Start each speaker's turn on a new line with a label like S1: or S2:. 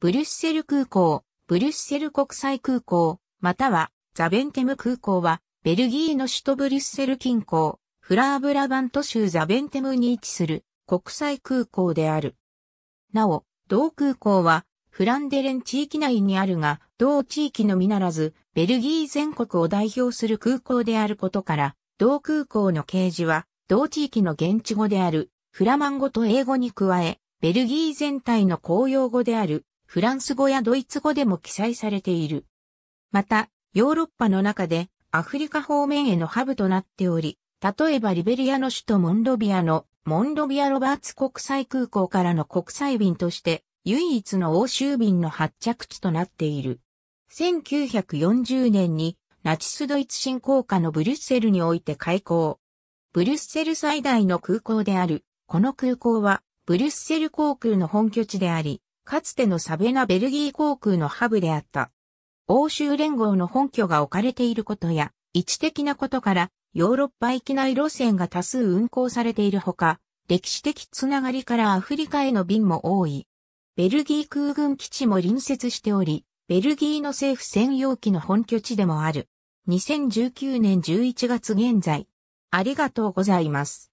S1: ブリュッセル空港、ブリュッセル国際空港、または
S2: ザベンテム空港は、ベルギーの首都ブリュッセル近郊、フラーブラバント州ザベンテムに位置する国際空港である。なお、同空港は、フランデレン地域内にあるが、同地域のみならず、ベルギー全国を代表する空港であることから、同空港の掲示は、同地域の現地語である、フラマン語と英語に加え、ベルギー全体の公用語である、フランス語やドイツ語でも記載されている。また、ヨーロッパの中でアフリカ方面へのハブとなっており、例えばリベリアの首都モンロビアのモンロビアロバーツ国際空港からの国際便として唯一の欧州便の発着地となっている。1940年にナチスドイツ侵攻下のブリュッセルにおいて開港。ブリュッセル最大の空港である、この空港はブリュッセル航空の本拠地であり、かつてのサベナベルギー航空のハブであった。欧州連合の本拠が置かれていることや、位置的なことから、ヨーロッパ域内路線が多数運行されているほか、歴史的つながりからアフリカへの便も多い。ベルギー空軍基地も隣接しており、ベルギーの政府専用機の本拠地でも
S1: ある。2019年11月現在。ありがとうございます。